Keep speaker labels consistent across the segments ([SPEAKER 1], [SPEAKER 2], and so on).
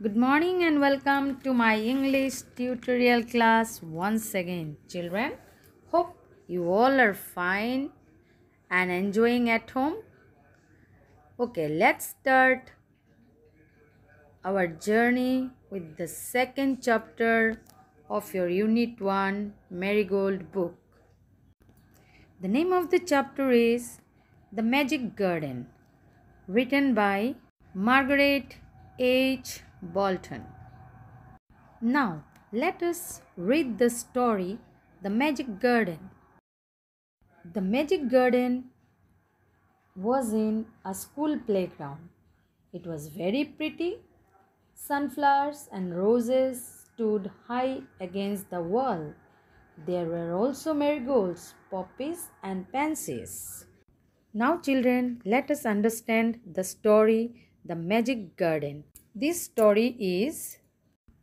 [SPEAKER 1] Good morning and welcome to my English tutorial class once again. Children, hope you all are fine and enjoying at home. Okay, let's start our journey with the second chapter of your Unit 1 Marigold book. The name of the chapter is The Magic Garden, written by Margaret H. Bolton. Now, let us read the story The Magic Garden. The Magic Garden was in a school playground. It was very pretty. Sunflowers and roses stood high against the wall. There were also marigolds, poppies, and pansies. Now, children, let us understand the story The Magic Garden. This story is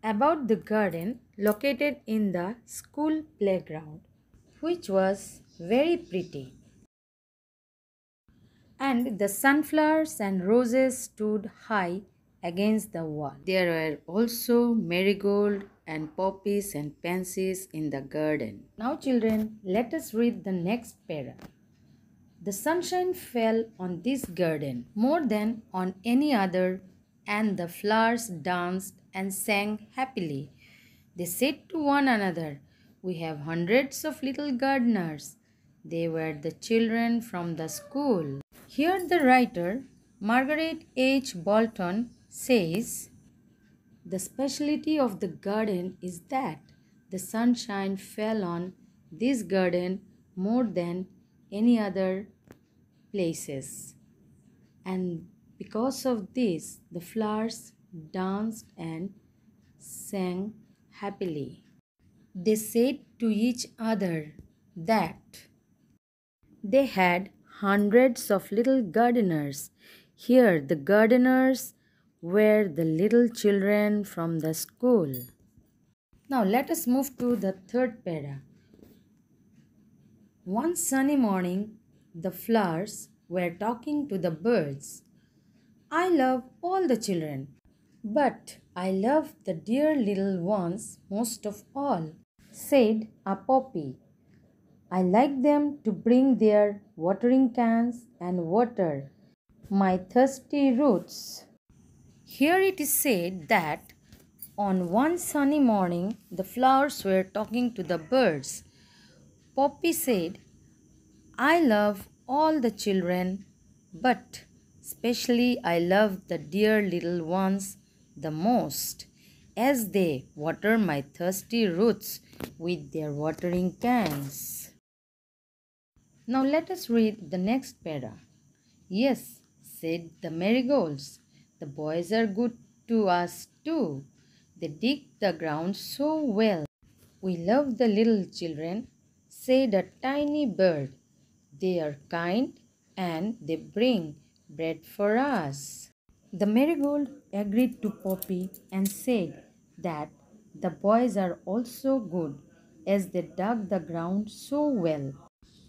[SPEAKER 1] about the garden located in the school playground, which was very pretty. And the sunflowers and roses stood high against the wall. There were also marigold and poppies and pansies in the garden. Now, children, let us read the next paragraph. The sunshine fell on this garden more than on any other and the flowers danced and sang happily. They said to one another, We have hundreds of little gardeners. They were the children from the school. Here the writer, Margaret H. Bolton, says, The specialty of the garden is that the sunshine fell on this garden more than any other places. And because of this, the flowers danced and sang happily. They said to each other that they had hundreds of little gardeners. Here, the gardeners were the little children from the school. Now, let us move to the third para. One sunny morning, the flowers were talking to the birds. I love all the children, but I love the dear little ones most of all, said a poppy. I like them to bring their watering cans and water my thirsty roots. Here it is said that on one sunny morning the flowers were talking to the birds. Poppy said, I love all the children, but Especially, I love the dear little ones the most as they water my thirsty roots with their watering cans. Now let us read the next para. Yes, said the marigolds, the boys are good to us too. They dig the ground so well. We love the little children, said a tiny bird. They are kind and they bring bread for us. The marigold agreed to Poppy and said that the boys are also good as they dug the ground so well.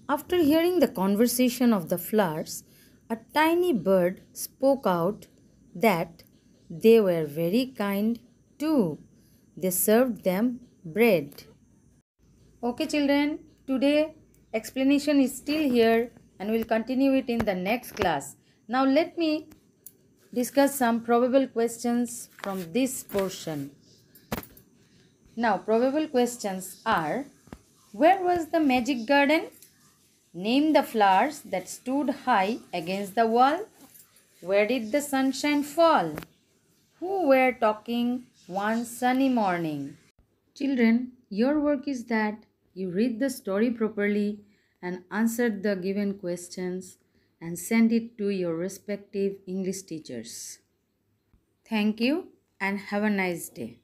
[SPEAKER 1] After hearing the conversation of the flowers, a tiny bird spoke out that they were very kind too. They served them bread. Okay, children, today explanation is still here and we'll continue it in the next class. Now let me discuss some probable questions from this portion. Now probable questions are Where was the magic garden? Name the flowers that stood high against the wall. Where did the sunshine fall? Who were talking one sunny morning? Children, your work is that you read the story properly and answer the given questions and send it to your respective English teachers. Thank you and have a nice day.